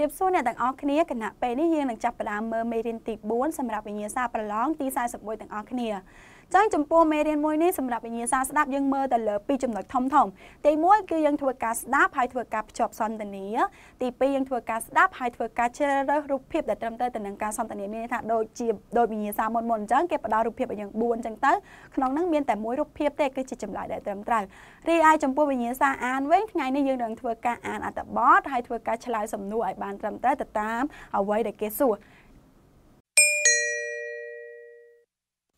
រាបសួរអ្នកទាំងអស់គ្នាគណៈពេលនេះយើងនឹងចាប់ផ្ដើមមើលមេរៀនទី4សម្រាប់វិញ្ញាសាប្រឡងទី41ទាំងអស់គ្នាចឹងចំពោះមេរៀនមួយនេះសម្រាប់វិញ្ញាសាស្ដាប់យើងមើលទៅលើពីរចំណុចធំធំទី1គឺយើងធ្វើការស្ដាប់ហើយធ្វើការភ្ជាប់សន្ទនាទី2យើងធ្វើការស្ដាប់ហើយធ្វើការជ្រើសរើសរូបភាពដែលត្រឹមត្រូវទៅនឹងការសន្ទនាមានន័យថាដូចជាដូចវិញ្ញាសាមុនមុនអញ្ចឹងគេផ្ដល់រូបភាពឲ្យយើង4អញ្ចឹងទៅក្នុងនោះមានតែមួយរូបភាពទេគឺជាចម្លើយដែលត្រឹមត្រូវរីឯចំពោះវិញ្ញាសាអានវិញថ្ងៃនេះយើងនឹងធ្វើការអានអត្ថបទហើយធ្វើការឆ្លើយសំណួរឲ្យ បានត្រឹមត្រូវទៅតាមអ្វីដែលគេសួរ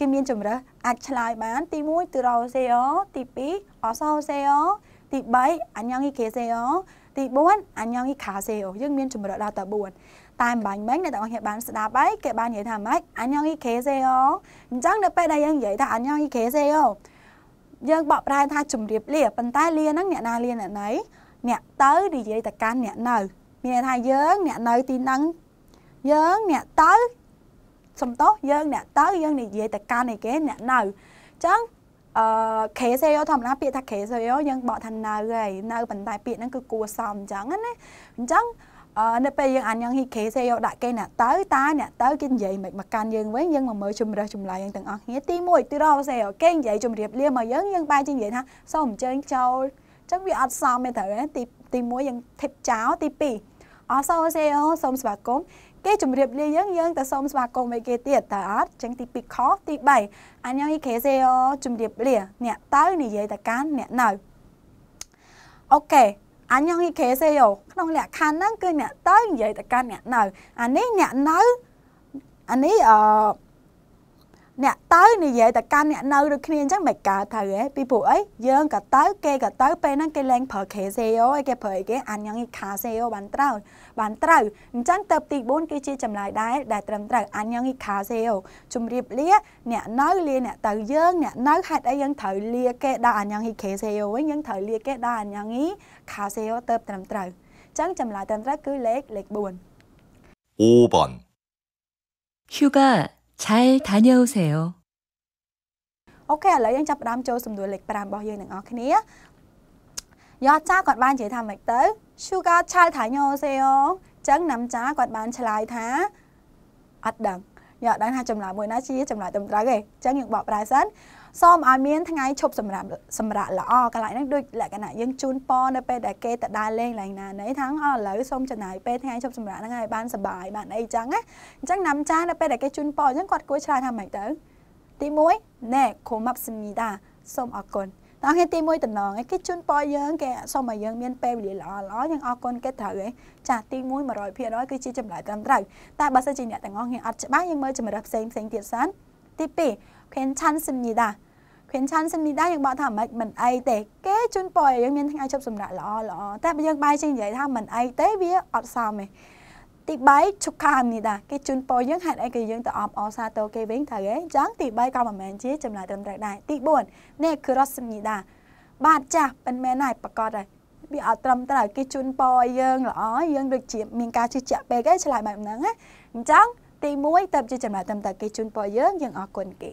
គេមានជំរើសអាចឆ្លើយបានទី1ទូរោសេអូទី2អសោសេអូទី3អញ្ញងីគេសេអូទី4អញ្ញងីខាសេអូយើងមានជំរើសដល់តែ4តែម្បាញ់មិញអ្នកទាំងអស់គ្នាបានស្ដាប់ហើយគេបាននិយាយថាម៉េចអញ្ញងីគេសេអូអញ្ចឹងនៅពេលដែលយើងនិយាយថាអញ្ញងីគេសេអូយើងបកប្រែថាជំរាបលាប៉ុន្តែលាហ្នឹងអ្នកណាលាអ្នកណៃអ្នកទៅនិយាយទៅកាន់អ្នកនៅមានន័យថាយើងអ្នកនៅទីហ្នឹងយើងអ្នកទៅសំទោសយើងអ្នកទៅយើងនិយាយទៅកាន់ឯគេអ្នកនៅអញ្ចឹងអឺ KSEO ធម្មតាពាក្យថា KSEO យើងបកថានៅហើយនៅប៉ុន្តែពាក្យហ្នឹងគឺគួរសមអញ្ចឹងណាអញ្ចឹងអឺនៅពេលយើងអានយ៉ាង KSEO ដាក់គេអ្នកទៅតើអ្នកទៅគេនិយាយមិនមកកាន់យើងវិញយើងមកមើលជំរើសចម្លើយយើងទាំងអស់គ្នាទី1ទីរោសេគេនិយាយជំរាបលាមកយើងយើងបែរជានិយាយថាសូមអញ្ជើញចូលអញ្ចឹងវាអត់សមទេត្រូវទេទីទី1យើង tip ចោលទី2អសូសេអូសូមស្វាគមន៍គេជម្រាបលាយើងយើងទៅសូមស្វាគមន៍ឲ្យគេទៀតតើអត់ចឹងទី2ខទី3អញ្ញយីខេសេអូជម្រាបលាអ្នកទៅនិយាយទៅកាន់អ្នកនៅអូខេអញ្ញយីខេសេអូក្នុងលក្ខខណ្ឌហ្នឹងគឺអ្នកទៅនិយាយទៅកាន់អ្នកនៅអានេះអ្នកនៅអានេះអឺអ្នកទៅនិយាយតែកាន់អ្នកនៅដូចគ្នាអញ្ចឹងមិនកើតទៅហ៎ពីព្រោះអីយើងក៏ទៅគេក៏ទៅពេលហ្នឹងគេលែងប្រើខេសេយោឯគេប្រើអីគេអញ្ញងខាសេយោបានត្រូវបានត្រូវអញ្ចឹងទៅទី4គឺជាចម្លើយដែរដែលត្រឹមត្រូវអញ្ញងខាសេយោជំរាបលាអ្នកនៅលាអ្នកទៅយើងអ្នកនៅហេតុអីយើងត្រូវលាគេដល់អញ្ញងខេសេយោវិញយើងត្រូវលាគេដល់អញ្ញងខាសេយោទៅត្រឹមត្រូវអញ្ចឹងចម្លើយត្រឹមត្រូវគឺលេខលេខ4 5번휴가잘다녀오세 요. អូខេឥឡូវយើងចាប់ផ្ដើមចូលសំណួរលេខ5របស់យើងទាំងអស់គ្នាយោចាគាត់បាននិយាយថាម៉េចទៅ Sugar Child ថាញោសេអូចឹងណាំចាគាត់បានឆ្លើយថាអត់ដឹងយកដឹងថាចម្លើយមួយណាជាចម្លើយត្រឹមត្រូវទេចឹងយើងបកប្រែសិនសូមឲ្យមានថ្ងៃឈប់សម្រាប់សម្រាប់ល្អកន្លែងហ្នឹងដូចលក្ខណៈយើងជូនពរនៅពេលដែលគេទៅដើរលេងឡើងណាណីថាអឥឡូវសូមចំណាយពេលថ្ងៃឈប់សម្រាប់ហ្នឹងឲ្យបានសប្បាយបានអីចឹងណាអញ្ចឹងណាំចានៅពេលដែលគេជូនពរអញ្ចឹងគាត់គួរឆ្លើយថាម៉េចទៅទី1ណែខូម៉ាប់សមីតាសូមអរគុណតោះគេទី1តំណងគេជូនពរយើងគេសូមឲ្យយើងមាន ពេលវេលាល្អល្អយើងអរគុណគេត្រូវឯងចាស់ទី1 100%គឺជាចម្លើយត្រឹមត្រូវតែបើសិនជាអ្នកទាំងអស់គ្នាអត់ច្បាស់យើងមើលជំរើសផ្សេងផ្សេងទៀតសិនទី2괜찮습니 다. 괜찮습니다យើងបកថាមិនមិនអីទេគេជូនពរឲ្យយើងមានថ្ងៃជប់សម្រាប់ល្អល្អតែបើយើងបាយជាងនិយាយថាមិនអីទេវាអត់សមទេទី3ឈុកខានេះដែរគេជូនពរយើងហេតុអីក៏យើងទៅអបអសាទរគេវិញត្រូវទេអញ្ចឹងទី3ក៏មិនមែនជាចម្លើយត្រឹមត្រូវដែរទី4នេះគឺរស់សម្ញីដែរបាទចាស់មិនមែនហើយប្រកាសហើយវាអត់ត្រឹមត្រូវគេជូនពរយើងល្អយើងដូចជាមានការជឿជាក់ពេកឯងឆ្លើយបែបហ្នឹងណាអញ្ចឹងទី1តើជាចម្លើយត្រឹមត្រូវគេជូនពរយើងយើងអរគុណគេ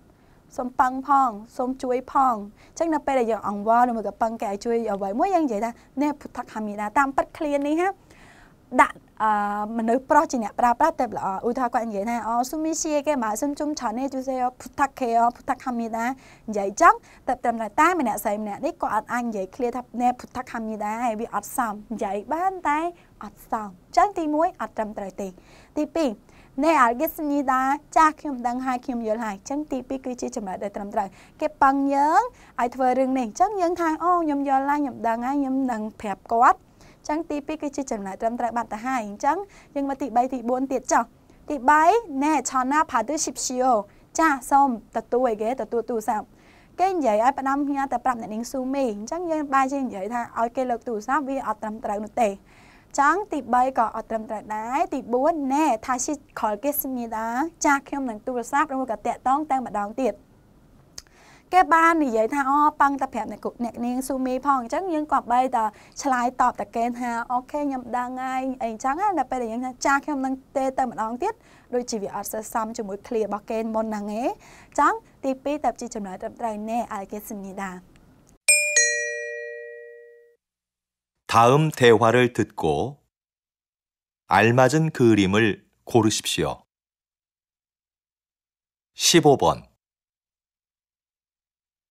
សូមប៉ឹងផងសូមជួយផងអញ្ចឹងនៅពេលដែលយើងអង្វរឬមកប៉ឹងគេឲ្យជួយអ្វីមួយយើងនិយាយថានេះពុទ្ធខាមីតាតាមពិតឃ្លាននេះណាដាក់អឺមនុស្សប្រុសជាអ្នកប្រើប្រាស់តែល្អឧទាហរណ៍គាត់និយាយថាអូស៊ូមីស៊ីគេមកស៊ឹមជុំឆានេជូសេអូភុតខេអូភុតខាមីដានិយាយចឹងតែតែម្នាក់តែម្នាក់ស្រីម្នាក់នេះក៏អត់អាចនិយាយឃ្លាថាណែភុតខាមីដាហើយវាអត់សមនិយាយបានតែអត់សមចឹងទី1អត់ត្រឹមត្រូវទេទី2ណែអាល់ហ្គេសនីដា ចាស់ខ្ញុំដឹងហើយខ្ញុំយល់ហើយចឹងទី2គឺជាចំណុចដែលត្រឹមត្រូវគេប៉ឹងយើងឲ្យធ្វើរឿងនេះចឹងយើងថាអូខ្ញុំយល់ហើយខ្ញុំដឹងហើយខ្ញុំនឹងប្រាប់គាត់ចឹងទី2គឺជាចំណាយត្រឹមត្រូវបាត់ទៅហើយអញ្ចឹងយើងមកទី3ទី4ទៀតចុះទី3ណែឆណាផាទិស៊ីបស៊ីអូចាសូមទទួលឯគេទទួលទូរស័ព្ទគេនិយាយឲ្យផ្ដាំផ្ញើតែប្រាប់អ្នកនាងស៊ូមីអញ្ចឹងយើងបែរជានិយាយថាឲ្យគេលើកទូរស័ព្ទវាអត់ត្រឹមត្រូវនោះទេចឹងទី3ក៏អត់ត្រឹមត្រូវដែរទី4ណែថាឈីខលគេស្មីដាចាស់ខ្ញុំនឹងទូរស័ព្ទឬក៏តាក់តងតែម្ដងទៀតគេបាននិយាយថាអូប៉ឹងតែប្រាប់អ្នកអ្នកនាងស៊ូមីផងអញ្ចឹងយើងក៏បីតែឆ្លើយតបតែគេថាអូខេខ្ញុំដឹងហើយអីអញ្ចឹងដល់ពេលដែលយើងថាចាស់ខ្ញុំនឹងទេទៅម្ដងទៀតដូចជាវាអត់សេះសមជាមួយឃ្លារបស់គេមុនហ្នឹងឯងអញ្ចឹងទី2តើជាចំណុចត្រឹមត្រូវណែអាយគេសនីដា다음대화를듣고알맞은그림을고르십시오15번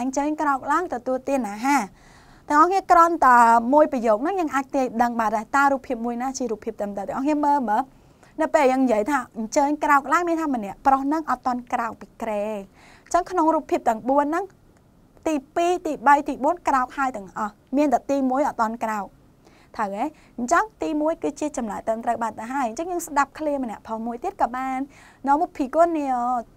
អញ្ចឹងក្រោកឡើងទទួលទានអាហារទាំងអស់គ្នាក្រន់តាមួយប្រយោគហ្នឹងយើងអាចទាយដឹងបាទតើរូបភាពមួយណាជារូបភាពតាមតើទាំងអស់គ្នាមើលមើលនៅពេលយើងនិយាយថាអញ្ជើញក្រោកឡើងមានថាម្នាក់ប្រុសហ្នឹងអត់តន់ក្រោកពីក្រែអញ្ចឹងក្នុងរូបភាពទាំង4ហ្នឹងទី2ទី3ទី4ក្រោកហើយទាំងអស់មានតែទី1អត់តន់ក្រោកត្រូវហ៎អញ្ចឹងទី1គឺជាចំណាយត្រឹមត្រូវបាត់ទៅហើយអញ្ចឹងយើងស្ដាប់ឃ្លាម្នាក់ផងមួយទៀតក៏បាន No មកពីគននី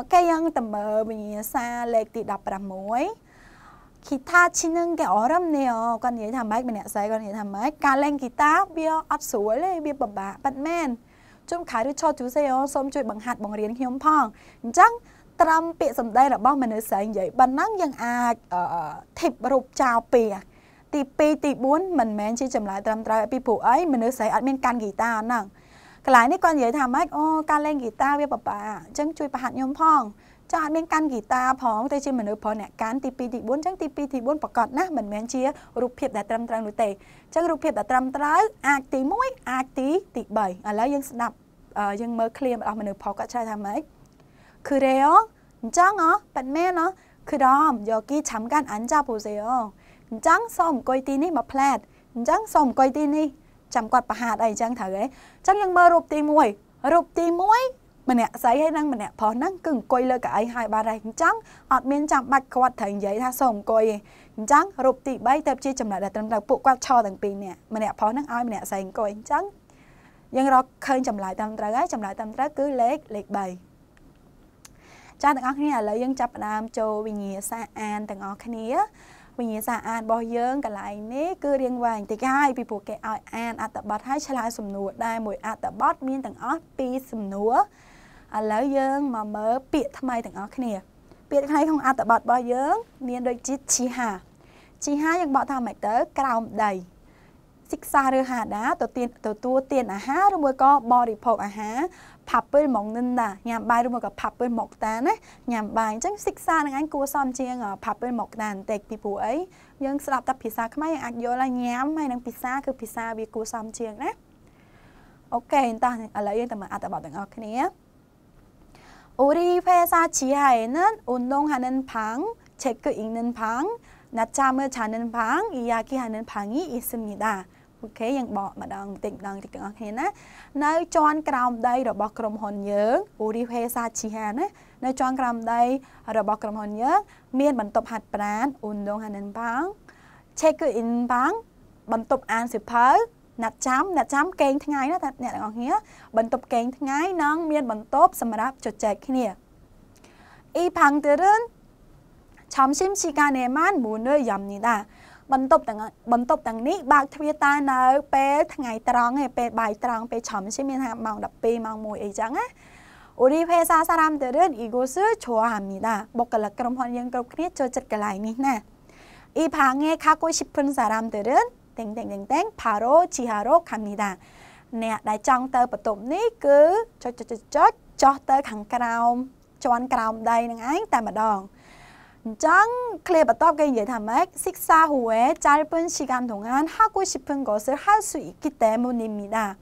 អូខេយើងទៅមើលវិញ្ញាសាលេខទី16គីតាជីនឹងកែអរមនេះអូគាត់និយាយថាម៉េចម្នាក់ស្រីគាត់និយាយថាម៉េចការលេងគីតាវាអត់ស្រួលទេវាពិបាកប៉ាត់មែនជុំខៅឬឈរជូសេអូសូមជួយបង្ហាត់បង្រៀនខ្ញុំផងអញ្ចឹង ត្រឹមពាក្យសម្ដីរបស់មនុស្សស្រីនិយាយប៉ុណ្ណឹងយើងអាចធីបរូបចោលពីទី2ទី4មិនមែនជាចម្លើយត្រឹមត្រូវពីព្រោះអីមនុស្សស្រីអត់មានកាន់គីតាហ្នឹងកន្លែងនេះគាត់និយាយថាម៉េចអូការលេងហ្គីតាវាបបាអញ្ចឹងជួយប្រហាត់ខ្ញុំផងចុះអត់មានកាន់ហ្គីតាផងតែជាមនុស្សប្រុសអ្នកកាន់ទី2ទី4អញ្ចឹងទី2ទី4ប្រកាសណាស់មិនមែនជារូបភាពដែលត្រឹមត្រូវនោះទេអញ្ចឹងរូបភាពដែលត្រឹមត្រូវអាចទី1អាចទីទី3ឥឡូវយើងស្ដាប់យើងមើលឃ្លារបស់មនុស្សប្រុសគាត់ឆ្លើយថាម៉េចគឺរេអូអញ្ចឹងហ៎ប៉ាត់មែនហ៎គឺដមយកគីឆាំកាន់អានចាពូសេអូអញ្ចឹងសូមអង្គុយទីនេះមកផ្លាតអញ្ចឹងសូមអង្គុយទីនេះចាំគាត់ប្រហាតអីចឹងត្រូវហ៎អញ្ចឹងយើងមើលរូបទី1រូបទី1ម្នាក់ស្រីហើយនិងម្នាក់ប្រុសហ្នឹងគឺអង្គុយលើកៅអីហើយបាទហើយអញ្ចឹងអត់មានចាំបាច់គាត់ត្រូវនិយាយថាសូមអង្គុយទេអញ្ចឹងរូបទី3ទៅជាចំណុចដែលត្រឹមត្រូវពួកគាត់ឈរទាំងពីរនាក់ម្នាក់ប្រុសហ្នឹងឲ្យម្នាក់ស្រីអង្គុយអញ្ចឹងយើងរកឃើញចម្លើយត្រឹមត្រូវហើយចម្លើយត្រឹមត្រូវគឺលេខលេខ3ចាទាំងអស់គ្នាឥឡូវយើងចាប់ផ្ដើមចូលវិញ្ញាសាអានទាំងអស់គ្នាវិញ្ញាសាអានរបស់យើងកន្លែងនេះគឺរៀងវែងតិចហើយពីព្រោះគេឲ្យអានអត្ថបទហើយឆ្លើយសំណួរដែរមួយអត្ថបទមានទាំងអស់2សំណួរឥឡូវយើងមកមើលពាក្យថ្មីទាំងអស់គ្នា ពាក្យថ្មីក្នុងអត្ថបទរបស់យើង មានដូចជាជីហាជីហាយើងបកថាម៉េចទៅក្រោមដី សិក្សាឬហាដាទទួលទទួលទានអាហារឬមួយក៏បរិភោគអាហារផាប់ពេលហ្មងនិនណាញ៉ាំបាយឬមកក៏ផាប់ពេលមកតាណាញ៉ាំបាយអញ្ចឹងសិក្សានឹងឯងគួរសមជាងផាប់ពេលមកតាបន្តិចពីព្រោះអីយើងស្ដាប់តែភាសាខ្មែរយើងអាចយល់ហើយញ៉ាំហើយនឹងភាសាគឺភាសាវាគួរសមជាងណាអូខេតោះឥឡូវយើងទៅមើលអត្ថបទទាំងអស់គ្នា우리회사지하에는운동하는방책읽는방낮잠을자는방이야기하는방이있습니다អូខេយើងបកម្ដងបន្តិចម្ដងតិចទាំងអស់គ្នាណានៅជាន់ក្រោមដីរបស់ក្រុមហ៊ុនយើងឧរិហេសាជីហាណានៅជាន់ក្រោមដីរបស់ក្រុមហ៊ុនយើងមានបន្ទប់ហាត់ប្រាណឧណ្ដងហានិនបាង check in បាងបន្ទប់អានសិភៅណាត់ចាំណាត់ចាំកេងថ្ងៃណាតែអ្នកទាំងអស់គ្នាបន្ទប់កេងថ្ងៃនិងមាន បន្ទប់សម្រាប់ជជែកគ្នាអ៊ីផាំងទិរិនឆំស៊ីមស៊ីកានេម៉ានមូនយ៉ាំនីដាបន្ទប់ទាំងបន្ទប់ទាំងនេះបើកទ្វារតែនៅពេលថ្ងៃត្រង់ឯងពេលបាយត្រង់ពេលឆំជិះមានថាម៉ោង12ម៉ោង1អីចឹងណាអូរីភេសាសារមទៅរឿនអ៊ីហ្គូសឺឈរហាមីដាបុគ្គលិកក្រុមហ៊ុនយើងគ្រប់គ្នាចូលចិត្តកន្លែងនេះណាអ៊ីផាងេខាកុយឈិបភិនសារមទៅរឿនតេងតេងតេងតេងផារ៉ូជីហារ៉ូខាមីដាអ្នកដែលចង់ទៅបន្ទប់នេះគឺចុចចុចចុចចុះទៅខាងក្រោមជាន់ក្រោមដីនឹងឯងតែម្ដង장클레바탑게예담액식사후에짧은시간동안하고싶은것을할수있기때문입니 다.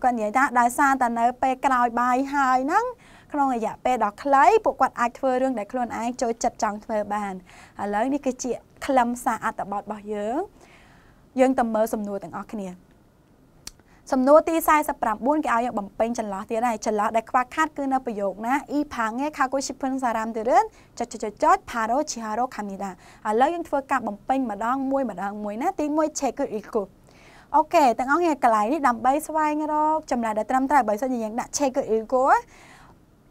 គាត់និយាយថាដោយសារតែនៅពេលក្រោយបាយហើយហ្នឹងក្នុងរយៈពេលដ៏ខ្លីពួកគាត់អាចធ្វើរឿងដែលខ្លួនឯងចូលចិត្តចង់ធ្វើបានឥឡូវនេះគឺជាខ្លឹមសារអត្ថបទរបស់យើងយើងទៅមើលសំណួរទាំងអស់គ្នាសំណួរទី49គេឲ្យយើងបំពេញចន្លោះទៀតហើយចន្លោះដែលខ្វះខាតគឺនៅប្រយោគណាអ៊ីផាងេខាគូឈីភិនសារ៉ាមទីរឿនចុចចុចចុចផារ៉ូជីហារ៉ូខាមីដាឥឡូវយើងធ្វើការបំពេញម្ដងមួយម្ដងមួយណាទី1 check គឺ equal អូខេទាំងអស់គ្នាកន្លែងនេះដើម្បីស្វែងរកចម្លើយដែលត្រឹមត្រូវបើសិនជាយើងដាក់ check គឺ equal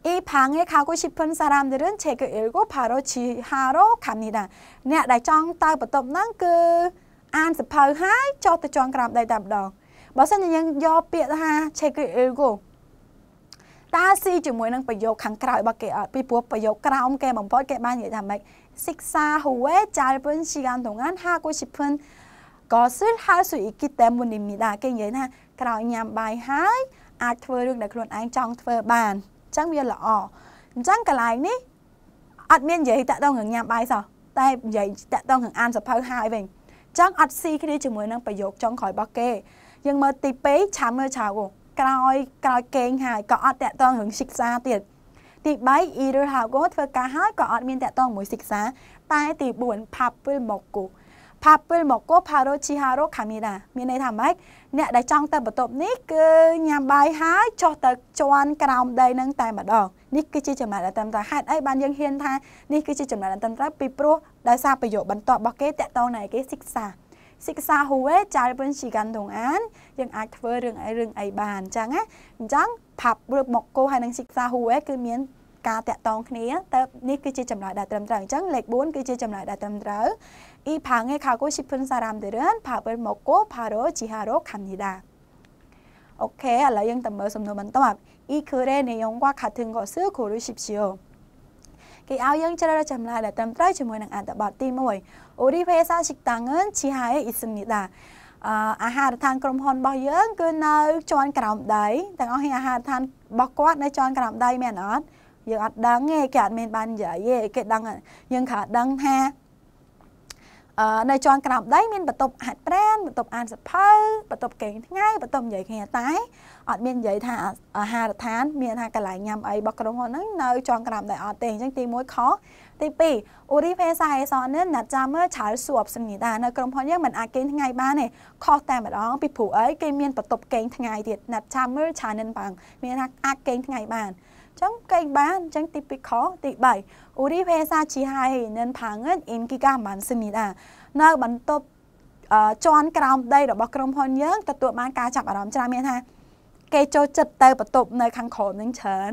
អ៊ីផាងេខាគូឈីភិនសារ៉ាមទីរឿន check គឺ equal ផារ៉ូជីហារ៉ូខាមីដាអ្នកដែលចង់ទៅបន្ទប់ហ្នឹងគឺអានសភៅហើយចុះទៅចងក្រោមដៃតែម្ដងបើសិនជាយើងយកពាក្យថា check it ego តើស៊ីជាមួយនឹងប្រយោគខាងក្រៅរបស់គេអត់ពីព្រោះប្រយោគក្រោមគេបំផុតគេបាននិយាយថាម៉េចសិក្សាហួេចាលពឹងស៊ីកាន់តងានហាគូស៊ីពឹងក៏សិលហើយសុយគីតែមុននេះមីដាគេនិយាយថាក្រោយញ៉ាំបាយហើយអាចធ្វើរឿងដែលខ្លួនឯងចង់ធ្វើបានអញ្ចឹងវាល្អអញ្ចឹងកន្លែងនេះអត់មាននិយាយតាក់ទងរឿងញ៉ាំបាយសោះតែនិយាយតាក់ទងរឿងអានសភៅហើយវិញអញ្ចឹងអត់ស៊ីគ្នាជាមួយនឹងប្រយោគចុងក្រោយរបស់គេយើងមើលទី2ឆាំមើលឆៅក្រោយក្រោយគេងហើយក៏អត់តាក់ទងរឿងសិក្សាទៀតទី3អ៊ីរឺហៅគោធ្វើការហើយក៏អត់មានតាក់ទងមួយសិក្សាតែទី4ផាប់ពិលមកគូផាប់ពិលមកគូផារ៉ូជីហារ៉ូខាមីដាមានន័យថាម៉េចអ្នកដែលចង់ទៅបន្ទប់នេះគឺញ៉ាំបាយហើយចុះទៅជន់ក្រោមដីនឹងតែម្ដងនេះគឺជាចំណុចដែលត្រឹមត្រូវហេតុអីបានយើងហ៊ានថានេះគឺជាចំណុចដែលត្រឹមត្រូវពីព្រោះដោយសារប្រយោគបន្ទាប់របស់គេតាក់ទងនឹងគេសិក្សាសិក្សាហូវេចាលពឹងជីកាន់ដងអានយើងអាចធ្វើរឿងអីរឿងអីបានអញ្ចឹងណាអញ្ចឹងផាប់រឹបមកគោហើយនឹងសិក្សាហូវេគឺមានការតាក់ទងគ្នាតើនេះគឺជាចម្លើយដែលត្រឹមត្រូវអញ្ចឹងលេខ4គឺជាចម្លើយដែលត្រឹមត្រូវអ៊ីផាងេខាកូស៊ីភិនសារ៉ាមទេរិនផាវេលមកគោផារ៉ូជីហារ៉ូខាំនីដាអូខេឥឡូវយើងទៅមើលសំណួរបន្ទាប់អ៊ីគឺរ៉េនេយ៉ងវ៉ាខាធឹងកោស៊ឺគូរូស៊ីបឈីយ៉ូគេឲ្យយើងជ្រើសរើសចម្លើយដែលត្រឹមត្រូវជាមួយនឹងអត្ថបទទី1우리회사식당은지하에있습니 다. អាហារដ្ឋានក្រុមហ៊ុនរបស់យើងគឺនៅជាន់ក្រោមដីទាំងអស់អាហារដ្ឋានរបស់គាត់នៅជាន់ក្រោមដីមែនអត់យើងអត់ដឹងទេគេអត់មានបាននិយាយទេគេដឹងយើងគ្រាន់ដឹងថាអឺនៅជាន់ក្រោមដីមានបន្ទប់ហាត់ប្រានបន្ទប់អានសភៅបន្ទប់កេងថ្ងៃបន្ទប់និយាយគ្នាតែអត់មាននិយាយថាអាហារដ្ឋានមានថាកន្លែងញ៉ាំអីរបស់ក្រុមហ៊ុនហ្នឹងនៅជាន់ក្រោមដីអត់ទេអញ្ចឹងទី1ខុសទី2ឧរីភេសាហេសនណាត់ចាមើឆៅសួបសនីតានៅក្រុមហ៊ុនយើងមិនអាចគេងថ្ងៃបានទេខុសតែម្ដងពីព្រោះអីគេមានបន្ទប់គេងថ្ងៃទៀតណាត់ចាមើឆៅនិនបាំងមានថាអាចគេងថ្ងៃបានចឹងកេងបានចឹងទី2ខទី3ឧរីភេសាជីហើយនិនផាងអ៊ីនគីកាបានសនីតានៅបន្ទប់ជាន់ក្រោមដីរបស់ក្រុមហ៊ុនយើងទទួលបានការចាប់អារម្មណ៍ច្រើនមានថាគេចូលចិត្តទៅបន្ទប់នៅខាងក្រោមនឹងច្រើន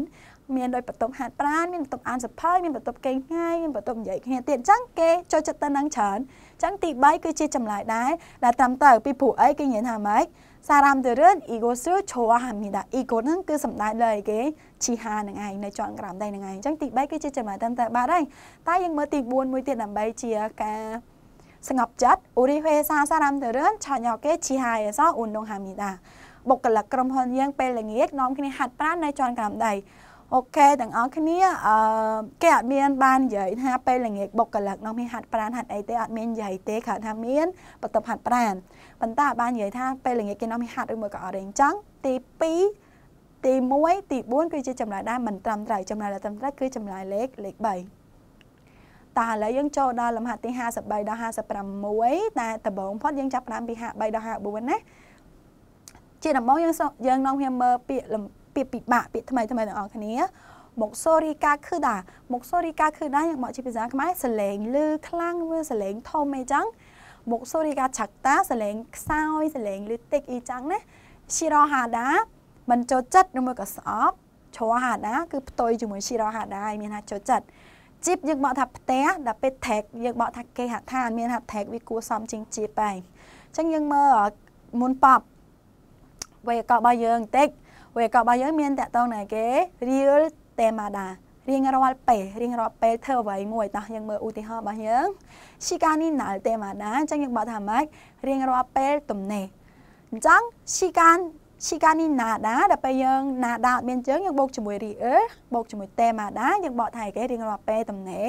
មានដោយបន្ទប់ហាត់ប្រាណមានបន្ទប់អានសភៅមានបន្ទប់គេងថ្ងៃមានបន្ទប់និយាយគ្នាទៀតអញ្ចឹងគេចូលចិត្តទៅនឹងច្រើនអញ្ចឹងទី3គឺជាចម្លើយដែរដែលតាមទៅពីព្រោះអីគេនិយាយថាម៉េចសារ៉ាមទៅរឿន ego សឺឈោហាមីដា ego ហ្នឹងគឺសំដៅលើគេឈីហានឹងឯងនៅជាន់ក្រោមដៃនឹងឯងអញ្ចឹងទី3គឺជាចម្លើយតាមទៅបាទហើយតែយើងមើលទី4មួយទៀតដើម្បីជាការស្ងប់ចិត្តអ៊ូរីហេសាសារ៉ាមទៅរឿនឆាញ៉ោគេឈីហាអេសអ៊ុនដងហាមីដាបុគ្គលិកក្រុមហ៊ុនយើងពេលល្ងាចនាំគ្នាហាត់ប្រាណនៅជាន់ក្រោមដៃអូខេទាំងអស់គ្នាអឺគេអត់មានបាននិយាយថាពេលល្ងាចបុគ្គលិកនោះមានហាត់ប្រានហាត់អីទេអត់មាននិយាយទេគ្រាន់ថាមានបន្ទប់ហាត់ប្រានប៉ុន្តែអាចបាននិយាយថាពេលល្ងាចគេនោះមានហាត់ឬមួយក៏អត់ទេអញ្ចឹងទី2ទី1ទី4គឺជាចម្លើយដែលមិនត្រឹមត្រូវចម្លើយដែលត្រឹមត្រូវគឺចម្លើយលេខលេខ3តោះឥឡូវយើងចូលដល់លំហាត់ទី53ដល់56តែដំបូងផុតយើងចាប់ផ្ដើមពី53ដល់54ណាជាដំបូងយើងយើងនាំគ្នាមើលពាក្យពាក្យពិបាកពាក្យថ្មីថ្មីទាំងអស់គ្នាមកសូរីកាគឺដាមកសូរីកាគឺដាយ៉ាងមកជាភាសា ខ្មែរសលេងលឺខ្លាំងវាសលេងធំអីចឹងមកសូរីកាឆាក់តាសលេងខ្សោយសលេងលឺតិចអីចឹងណាស៊ីរ៉ូហាដាមិនចូលចិត្តនឹងមកក៏ស្អប់ឈរហាដា គឺផ្ទុយជាមួយស៊ីរ៉ូហាដាឲ្យមានថាចូលចិត្តជីបយើងបកថាផ្ទះដល់ពេល tag យើងបកថាគេហដ្ឋានមានថា tag វាគួរសមជាងជីបហើយអញ្ចឹងយើងមើលមុនប៉ប់វេករបស់យើងបន្តិចវេករបស់យើងមានតកតងណាគេ real temada រៀងរាល់ពេលរៀងរាល់ពេលធ្វើអ្វីមួយតោះយើងមើលឧទាហរណ៍របស់យើង shikani nal temada អញ្ចឹងយើងបកថាម៉េចរៀងរាល់ពេលទំនេរអញ្ចឹង shikan shikani nada ដល់ពេលយើង nada អត់មានជើងយើងបូកជាមួយ real បូកជាមួយ temada យើងបកថាគេរៀងរាល់ពេលទំនេរ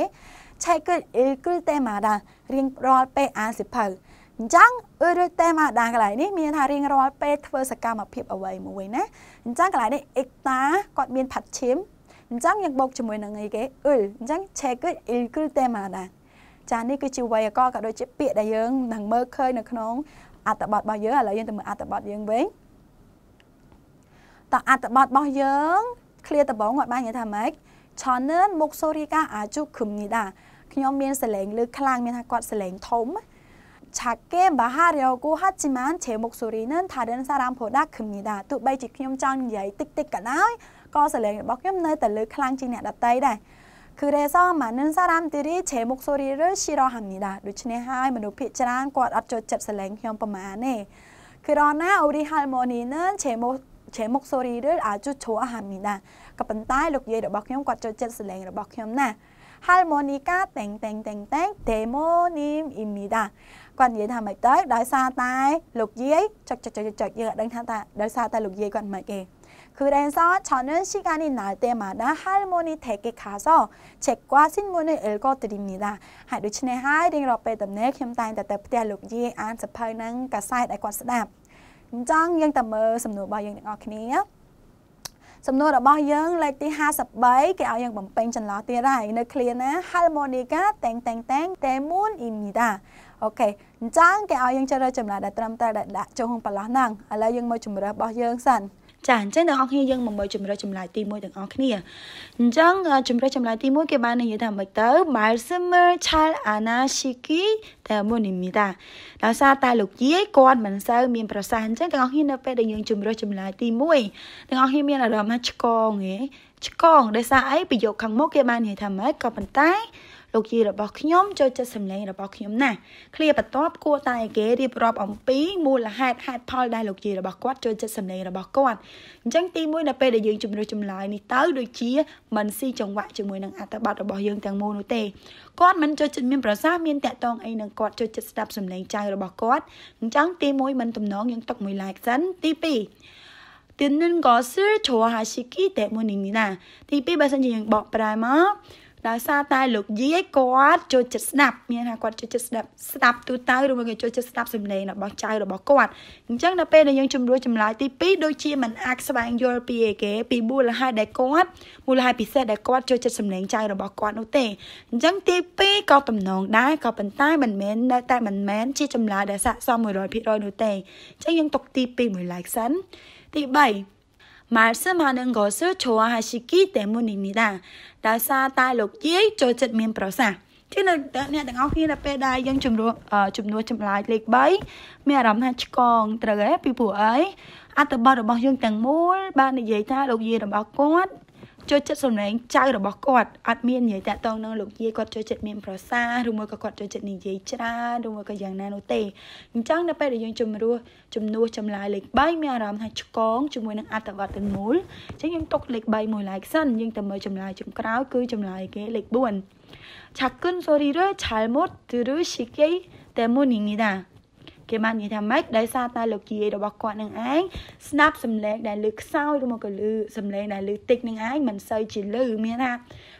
check it គឺ temada រៀងរាល់ពេលអានសិភៅអញ្ចឹងឬតែមកដាកន្លែងនេះមានថារៀងរាល់ពេលធ្វើសកម្មភាពអ្វីមួយណាអញ្ចឹងកន្លែងនេះ hecta គាត់មានផាត់ឈីមអញ្ចឹងយើងបូកជាមួយនឹងអីគេអ៊ុលអញ្ចឹង check it il kul tema ដែរចានេះគឺជាវ័យកក៏ដូចជាពាក្យដែលយើងនឹងមើលឃើញនៅក្នុងអត្ថបទរបស់យើងឥឡូវយើងទៅមើលអត្ថបទយើងវិញតើអត្ថបទរបស់យើង clear ដំបងគាត់បាននិយាយថាម៉េចឆននមុខសូរីកាអាជុខឹមនេះដែរខ្ញុំមានសលេងលើខ្លាំងមានថាគាត់សលេងធំណា 작게 말하려고 하지만 제 목소리는 다른 사람보다 큽니다. 또 bây giờ khi ông John vậy tích tích cả nói, có sẽ lấy bóc nhóm nơi tận lực khlang trên nhà đặt tay 그래서 많은 사람들이 제 목소리를 싫어합니다. 루치네 하이 높이 지란 꽃어쩌 c 슬랭 현범만에 그러나 우리 할머니는 제, 목, 제 목소리를 아주 좋아합니다. 그번따이 룩예를 먹형 꽃쩌 c 슬랭을 먹형나 할머니가 땡땡땡땡 대모님입니다. គាត់និយាយថាម៉េចទៅដោយសារតែលោកយាយចុចចុចចុចយើងអត់ដឹងថាតើដោយសារតែលោកយាយគាត់មិនគេ그래서저는시간이날때마다할머니댁에가서책과신문을읽어드립니다ហើយដូច្នេះហើយរៀងរាល់ពេលដំណេកខ្ញុំតែងតែទៅផ្ទះលោកយាយអានសៀវភៅនិងកាសែតឲ្យគាត់ស្ដាប់អញ្ចឹងយើងតែមើលសំណួររបស់យើងទាំងអស់គ្នាសំណួររបស់យើងលេខទី53គេឲ្យយើងបំពេញចន្លោះទៀតហើយនៅឃ្លាណា harmonica teng teng teng temun imida អូខេអញ្ចឹងគេឲ្យយើងជ្រើសរើសចម្លាតដែលត្រឹមត្រូវដែលដាក់ចូលក្នុងបន្លោះហ្នឹងឥឡូវយើងមកជំរើសរបស់យើងសិនចាអញ្ចឹងបងប្អូនគ្នាយើងមកមើលជំរើសចម្លើយទី1ទាំងអស់គ្នាអញ្ចឹងជំរើសចម្លើយទី1គេបាននិយាយថាមិនទៅ Malsmer Chal Anashiki តែមួយនិមិតាដោយសារតែលោកយាយគាត់មិនសូវមានប្រសាសន៍អញ្ចឹងទាំងអស់គ្នានៅពេលដែលយើងជំរើសចម្លើយទី1ទាំងអស់គ្នាមានអារម្មណ៍ថាឆ្កងហ៎ឆ្កងដោយសារអីប្រយោគខាងមុខគេបាននិយាយថាម៉េចក៏ប៉ុន្តែលោកយាយរបស់ខ្ញុំចូលចិត្តសម្លេងរបស់ខ្ញុំណាស់ឃ្លាបន្ទាប់គួរតែគេរៀបរាប់អំពីមូលហេតុហេតុផលដែលលោកយាយរបស់គាត់ចូលចិត្តសម្លេងរបស់គាត់អញ្ចឹងទីមួយនៅពេលដែលយើងជំរុះចម្លើយនេះទៅដូចជាមិនស៊ីចង្វាក់ជាមួយនឹងអត្ថបទរបស់យើងទាំងមូលនោះទេគាត់មិនចូលចិត្តមានប្រសាសន៍មានតាក់ទងអីនឹងគាត់ចូលចិត្តស្ដាប់សម្លេងចៅរបស់គាត់អញ្ចឹងទីមួយមិនទំនងយើងຕົកមួយ like សិនទី2듣는것을좋아하시기때문입니 다. ទី2បើសិនជាយើងបកប្រែមកដោយសារតែលោកយាយគាត់ចូលចិត្តស្ដាប់ មានថាគាត់ចូលចិត្តស្ដាប់ស្ដាប់ទូទៅឬមួយក៏ចូលចិត្តស្ដាប់សំឡេងរបស់ចៅរបស់គាត់អញ្ចឹងដល់ពេលដែលយើងជំនួសចម្លើយទី2ដូចជាមិនអាចស្វែងយល់ពីគេពីមូលហេតុដែលគាត់មូលហេតុពិសេសដែលគាត់ចូលចិត្តសំឡេងចៅរបស់គាត់នោះទេអញ្ចឹងទី2ក៏តំណងដែរក៏ប៉ុន្តែមិនមែនតែមិនមែនជាចម្លើយដែលស័ក្តិសម100%នោះទេអញ្ចឹងយើងទុកទី2មួយ like សិនទី3말씀하는것을좋아하시기때문입니 다. 다사다육지의조짓면프로사ចឹងនៅអ្នកទាំងអស់គ្នាដល់ពេលដែលយើងជំនួសជំនួសចម្លើយលេខ3មានអារម្មណ៍ថាឆ្កងត្រូវទេពីព្រោះអីអត្ថបទរបស់យើងទាំងមូលបាននិយាយថាលោកយាយរបស់គាត់ចូលចិត្តសំឡេងចៅរបស់គាត់អត់មាននិយាយតាក់ទងនឹងលោកយាយគាត់ចូលចិត្តមានប្រសាឬមួយក៏គាត់ចូលចិត្តនិយាយច្រើនឬមួយក៏យ៉ាងណានោះទេអញ្ចឹងនៅពេលដែលយើងជំនួសជំនួសចម្លើយលេខ3មានអារម្មណ៍ថាឆ្កងជាមួយនឹងអត្ថបទទាំងមូលអញ្ចឹងយើងទុកលេខ3មួយឡែកសិនយើងទៅមើលចម្លើយចុងក្រោយគឺចម្លើយគេលេខ4작은소리를잘못들으시기때문입니다គេបាននិយាយថាម៉េចដោយសារតែលោកយាយរបស់គាត់នឹងឯងស្ដាប់សំឡេងដែលឮខ្សោយឬមកក៏ឮសំឡេងដែលឮតិចនឹងឯងមិនសូវជាឮមានថា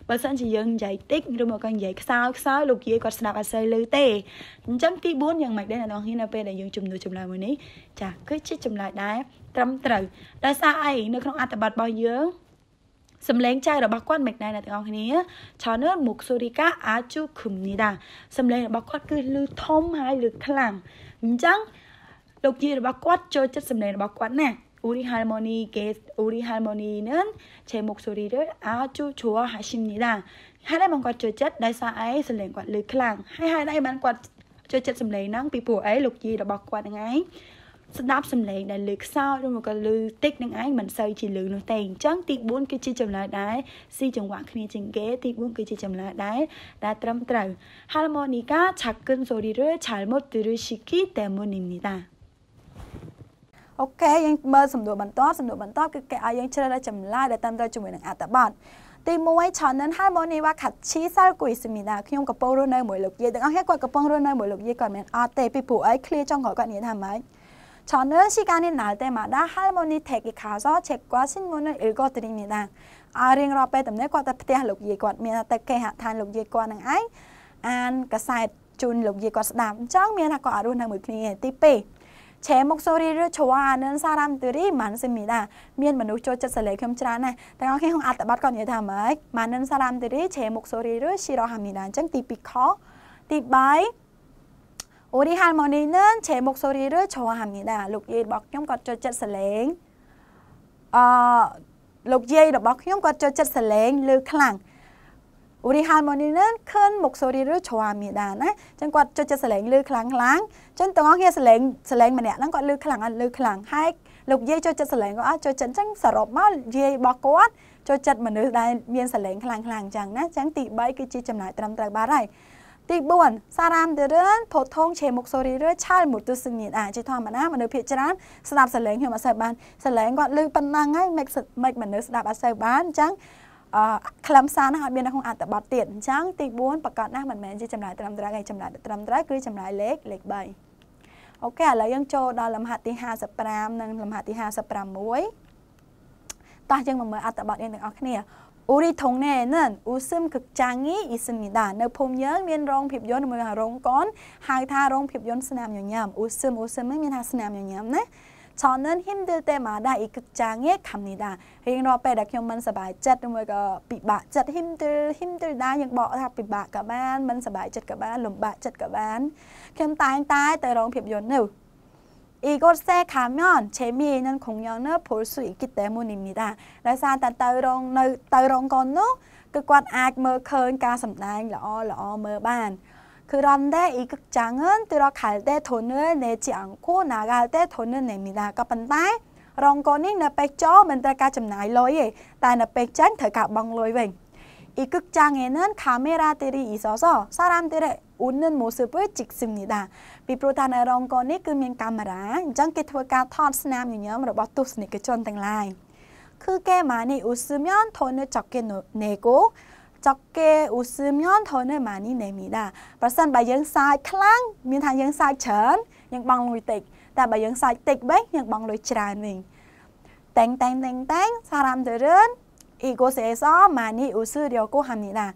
បើសិនជាយើងនិយាយតិចឬមកក៏និយាយខ្សោយខ្សោយលោកយាយគាត់ស្ដាប់អត់សូវឮទេអញ្ចឹងទី4យ៉ាងម៉េចដែរអ្នកនរគ្នានៅពេលដែលយើងជំនួសចម្លើយមួយនេះចាគឺជាចម្លើយដែរត្រឹមត្រូវដោយសារអីនៅក្នុងអត្ថបទរបស់យើងសំឡេងចៅរបស់គាត់មិនដែរអ្នកទាំងអស់គ្នាឆនឺមុខសូរីកាអាចូខឹមនេះដែរសំឡេងរបស់គាត់គឺលឺធំហើយលឺខ្លាំងអញ្ចឹងលោកយាយរបស់គាត់ចូលចិត្តសម្លេងរបស់គាត់ណា우리할머니께우리할머니는제목소리를아주좋아하십니 다. 할머니가좋아했날사아이설렘과르클랑하이하이나이만과ចូលចិត្តសម្លេងហ្នឹងពីព្រោះអីលោកយាយរបស់គាត់ហ្នឹងឯងស្ដាប់សំឡេងដែលឮខ្សោយឬមកក៏ឮតិចនឹងឯងមិនសូវជាឮនោះទេអញ្ចឹងទី4គឺជាចម្លើយដែរស៊ីចង្វាក់គ្នាជាងគេទី4គឺជាចម្លើយដែរដែលត្រឹមត្រូវ harmonica 작은소리를잘못들으시기때문입니다អូខេយើងមើលសំណួរបន្ទាប់សំណួរបន្ទាប់គឺគេឲ្យយើងជ្រើសរើសចម្លើយដែលតាមត្រូវជាមួយនឹងអត្ថបទទី1 channel harmony wa khachi sal kui simida ខ្ញុំកំពុងរស់នៅមួយលោកយាយទាំងអស់គ្នាគាត់កំពុងរស់នៅមួយលោកយាយគាត់មិនអត់ទេពីព្រោះអី clear ចង់ក្រោយគាត់និយាយថាម៉េច저는시간이날때마다할머니댁에가서책과신문을읽어드립니 다. 아, 링러베때문에គាត់ទៅផ្ទះលោកយាយគាត់មានទៅគេហដ្ឋានលោកយាយគាត់នឹងឯងអានកសែតជូនលោកយាយគាត់ស្ដាប់អញ្ចឹងមានថាគាត់អត់រស់នៅមួយគ្នាទី2ឆែមកសូរីឬឈវ៉ាននសារ៉ាំទូរីម៉ាន់សិមីដាមានមនុស្សចូលចិត្តសលេខ្ញុំច្រើនណាស់ទាំងអស់គ្នាក្នុងអត្តបទគាត់និយាយថាម៉េចម៉ាន់នសារ៉ាំទូរីឆែមកសូរីឬស៊ីរ៉ូហាមីដាអញ្ចឹងទី2ខទី3우리할머니는제목소리를좋아합니 다. 룩예이먹형걷죠젖설레 잉. 어, 룩예이먹형걷죠젖설레잉르클 랑. 우리할머니는큰목소리를좋아합니 다. 나, 전걷죠젖설레잉르클랑 랑. 전동어해설레잉설레잉만약난걷르클랑르클 랑. 하이លោកយាយចូលចិត្តសលេងក៏អត់ចូលចិត្តអញ្ចឹងសរុបមកយាយរបស់គាត់ចូលចិត្តមនុស្សដែលមានសលេងខ្លាំងៗអញ្ចឹងណាអញ្ចឹងទី3គឺជាចំណាយត្រឹមត្រូវបាទហើយទី4សារ៉ាមដឺរ៉ានផូថុងឆេមុកសូរីរឿឆាលមួយទស្សនីអាជាធម្មតាមនុស្សភាគច្រើនស្ដាប់សលេងខ្ញុំអត់សូវបានសលេងគាត់លឺប៉ុណ្ណឹងហើយមិនមិនមនុស្សស្ដាប់អត់សូវបានអញ្ចឹងអឺខ្លឹមសារហ្នឹងអត់មាននៅក្នុងអត្ថបទទៀតអញ្ចឹងទី4ប្រកាសណាមិនមែនជាចម្លើយត្រឹមត្រូវហើយចម្លើយត្រឹមត្រូវគឺចម្លើយលេខលេខ3អូខេឥឡូវយើងចូលដល់លំហាត់ទី55និងលំហាត់ទី56តោះយើងមកមើលអត្ថបទនេះទាំងអស់គ្នា우리동네에는웃음극장이있습니 다. 너폼역면롱핍연뭐야롱건하타롱핍연스나면염웃음웃음은면하스나면염네저는힘들때마다이극장에갑니 다. រៀងរាល់ពេលដែលខ្ញុំមិនសប្បាយចិត្តឬមួយក៏ពិបាកចិត្ត힘들힘들다យើងបកថាពិបាកក៏បានមិនសប្បាយចិត្តក៏បានលំបាកចិត្តក៏បានខ្ញុំតែងតែទៅរោងភាពយន្តនោះ이곳에가면재미있는공연을볼수있기때문입니 다. 그래서일단따이 롱, 따이롱건너그 관, 악, 뭐, 큰, 가, 섬 당, 러, 러, 뭐, 반. 그런데이극장은들어갈때돈을내지않고나갈때돈을냅니 다. 그러니까롱건이내백조맨들까좀나일로 이, 나는백장들어가멍로이វិញ이극장에는카메라들이있어서사람들의 únen 모습을찍습니다ពីព្រោះថានៅរោងកុននេះគឺមានកាមេរ៉ាអញ្ចឹងគេធ្វើការថតស្នាមញញឹមរបស់ទស្សនិកជនទាំងឡាយគឺគេម៉ានីអ៊ូស៊ឺមយ៉នថនចកេណេកូចកគេអ៊ូស៊ឺមយ៉នថនម៉ានីណេមីដាប្រសិនបើយើងសាយខ្លាំងមានថាយើងសាយច្រើនយើងបង់លុយតិចតែបើយើងសាយតិចបេះយើងបង់លុយច្រើនវិញតែងតែងតែងតែងសារ៉ាំទៅរឿនអ៊ីកូសេសម៉ានីអ៊ូស៊ឺរីកូហាមីដា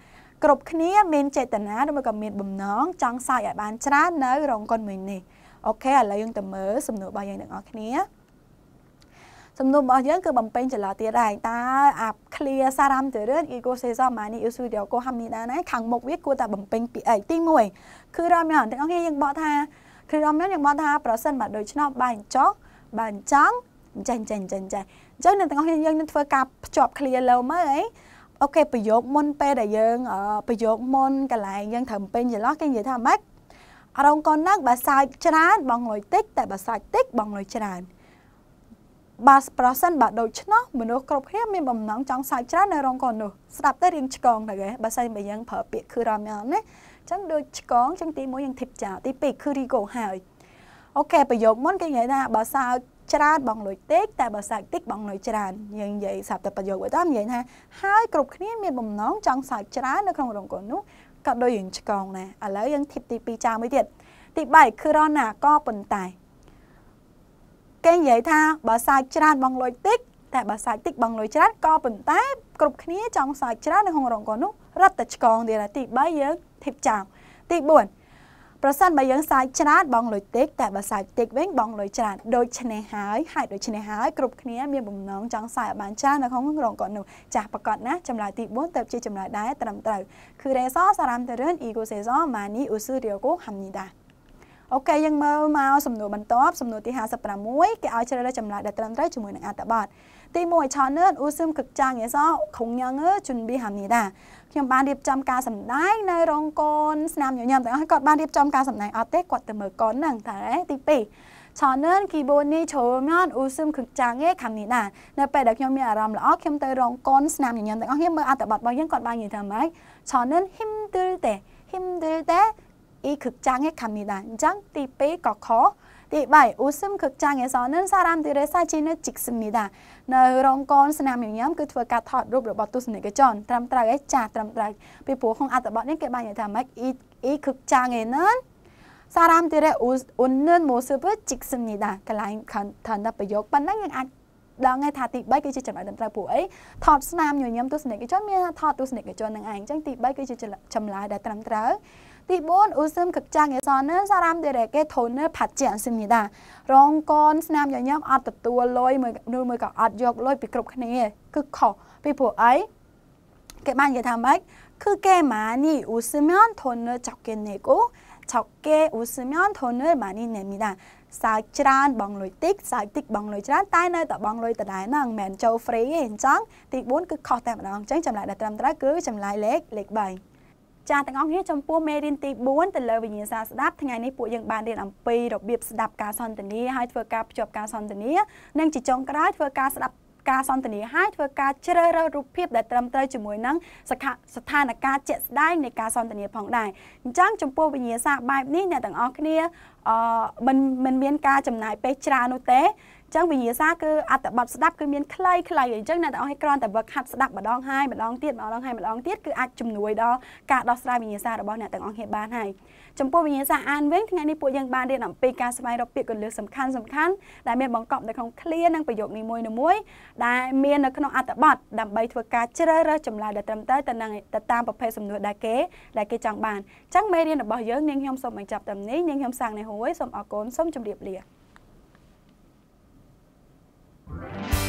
គ្រប់គ្នាមានចេតនាឬក៏មានបំណងចង់សើចឲ្យបានច្រើននៅរោងកុនមួយនេះអូខេឥឡូវយើងទៅមើលសំណួររបស់យើងទាំងអស់គ្នា សំណួររបស់យើងគឺបំពេញចន្លោះទៀតដែរតើអា clear សារ៉ាំទៅរឿន ego session ម៉ានី issue ដែលកោហាំនេះដែរណាខាងមុខវាគួរតែបំពេញពីអីទី1គឺរមញ៉ានទាំងអស់គ្នាយើងបកថាគឺរមញ៉ានយើងបកថាប្រសិនបើដូច្នោះបានចុះបានចង់ចេះចេះចេះចេះអញ្ចឹងអ្នកទាំងអស់គ្នាយើងនឹងធ្វើការភ្ជាប់ clear លើមើលអីអូខេប្រយោគមុនពេលដែលយើងប្រយោគមុនកន្លែងយើងត្រូវពេញចន្លោះគេនិយាយថាម៉េចអរងកូនណាស់បើសើចច្រើន បងលុយតិចតែបើសើចតិចបងលុយច្រើនបើប្រសិនបើដូច្នោះមនុស្សគ្រប់គ្នាមានបំណងចង់សើចច្រើននៅរងកូននោះស្ដាប់ទៅរៀងឆ្កងទៅគេបើសិនបើយើងប្រើពាក្យគឺរមណាណាចឹងដូចឆ្កងចឹងទី1យើងធីបចោលទី2គឺរីកោហើយអូខេប្រយោគមុនគេនិយាយថាបើសើចច្រើនបងលុយតិចតែបើសាច់តិចបងលុយច្រើនយើងនិយាយស្រាប់តែប្រយោគបើតាមនិយាយថាហើយគ្រប់គ្នាមានបំណងចង់សាច់ច្រើននៅក្នុងរោងកុននោះក៏ដូចយើងឆ្កងដែរឥឡូវយើងធៀបទី2ចោលមួយទៀតទី3គឺរណាក៏ប៉ុន្តែគេនិយាយថាបើសាច់ច្រើនបងលុយតិចតែបើសាច់តិចបងលុយច្រើនក៏ប៉ុន្តែ គ្រប់គ្នាចង់សាច់ច្រើននៅក្នុងរោងកុននោះរត់តែឆ្កងទៀតទី3យើងធៀបចោលទី4ប្រសិនបើយើងសាច់ច្រើនបងលុយតិចតែបើសាច់តិចវិញបងលុយច្រើនដូច្នេះហើយហេតុដូច្នេះហើយគ្រប់គ្នាមានបំណងចង់សាច់ឲ្យបានច្រើននៅក្នុងរងកត់នោះចាស់ប្រកាសណាចម្លើយទី4ទៅជាចម្លើយដែរត្រឹមត្រូវគឺរេសសារ៉ាំតរឿនអ៊ីគូសេសម៉ានីអ៊ូស៊ូរីកូហាំនីដាអូខេយើងមើលមកសំណួរបន្ទាប់សំណួរទី56គេឲ្យជ្រើសរើសចម្លើយដែលត្រឹមត្រូវជាមួយនឹងអត្ថបទទី1ឆោនឺតអ៊ូស៊ឹមគឹកចាងយេសោខុងញ៉ងជុនប៊ីហាមនេះដែរខ្ញុំបានរៀបចំការសម្ដែងនៅរោងកូនស្នាមញញឹមទាំងអស់គាត់បានរៀបចំការសម្ដែងអត់ទេគាត់ទៅមើលកូនហ្នឹងតែទី2ឆនឿនគីបូនីជ្រូមនអ៊ូស៊ឹមខឹកចាងឯខាំនេះដែរនៅ ពេលដែលខ្ញុំមានអារម្មណ៍ល្អខ្ញុំទៅរងកូនស្នាមញញឹមទាំងអស់ខ្ញុំមើលអត្ថបទរបស់យើងគាត់បាននិយាយថាម៉េចឆនឿនហ៊ីមទិលតេហ៊ីមទិលតេអ៊ីខឹកចាងឯខាំនេះដែរអញ្ចឹងទី2ក៏ខទី3អ៊ូស៊ឹមខឹកចាងឯសនឿនសារ៉ាមទីរេសាជីនៅជីកស៊ឹមនេះដែរនៅរោងកុនស្នាមញញឹមគឺធ្វើការថតរូបរបស់ទស្សនិកជនត្រឹមត្រូវឯចាត្រឹមត្រូវពីព្រោះក្នុងអត្ថបទនេះគេបាននិយាយថាម៉េចអ៊ីអ៊ីគឺចាងឯណានសារ៉ាមទីរ៉េអ៊ូអ៊ុននមូសឺវើជីកសឹមនីដាកន្លែងឋានៈប្រយោគប៉ុណ្ណឹងយើងអាចដល់ថ្ងៃថាទី3គឺជាចំណុចត្រឹមត្រូវពួកអីថតស្នាមញញឹមទស្សនិកជនមានថតទស្សនិកជននឹងឯងអញ្ចឹងទី3គឺជាចម្លើយដែលត្រឹមត្រូវ 4. 웃음극장에서는사람들에게돈을받지않습니 다. 롱건스남연염아따뚜어로이물물가아욕로이비크롭크 네. 그 커. 비포아 이. 그만약에다말크게많이웃으면돈을적게내고적게웃으면돈을많이냅니 다. សើចច្រើនបងលុយតិចសើចតិចបងលុយច្រើនតែនៅតែបងលុយដដែលហ្នឹងមិនចូល free ទេអញ្ចឹងទី4គឺខុសតែម្ដងអញ្ចឹងចម្លើយដែលត្រឹមត្រូវគឺចម្លើយលេខលេខ3ចាទាំងអស់គ្នាចំពោះមេរៀនទី4ទៅលើវិញ្ញាសាស្ដាប់ថ្ងៃនេះពួកយើងបានរៀនអំពីរបៀបស្ដាប់ការសន្ទនាហើយធ្វើការភ្ជាប់ការសន្ទនានិងជាចុងក្រោយធ្វើការស្ដាប់ការសន្ទនាហើយធ្វើការជ្រើសរើសរូបភាពដែលត្រឹមត្រូវជាមួយនឹងស្ថានភាពជាក់ស្ដែងនៃការសន្ទនាផងដែរអញ្ចឹងចំពោះវិញ្ញាសាបែបនេះអ្នកទាំងអស់គ្នាអឺមិនមិនមានការចំណាយពេលច្រើននោះទេចឹងវិញ្ញាសាគឺអត្ថបទស្ដាប់គឺមានខ្លីខ្លីអញ្ចឹងអ្នកទាំងអស់ឲ្យគ្រាន់តែវឹកហាត់ស្ដាប់ម្ដងហើយម្ដងទៀតម្ដងហើយម្ដងទៀតគឺអាចជំនួយដល់ការដោះស្រាយវិញ្ញាសារបស់អ្នកទាំងអស់គ្នាបានហើយចំពោះវិញ្ញាសាអានវិញថ្ងៃនេះពួកយើងបានរៀនអំពីការស្វែងរកពាក្យកលលឹះសំខាន់សំខាន់ដែលមានបង្កប់នៅក្នុងឃ្លានិងប្រយោគនីមួយៗមួយ ដែលមាននៅក្នុងអត្ថបទដើម្បីធ្វើការជ្រើសរើសចម្លើយដែលត្រឹមត្រូវទៅនឹងទៅតាមប្រភេទសំណួរដែលគេដែលគេចង់បានអញ្ចឹងមេរៀនរបស់យើងនាងខ្ញុំសូមបញ្ចប់តាមនេះនាងខ្ញុំសាងនេះហួយសូមអរគុណសូមជម្រាបលា Right.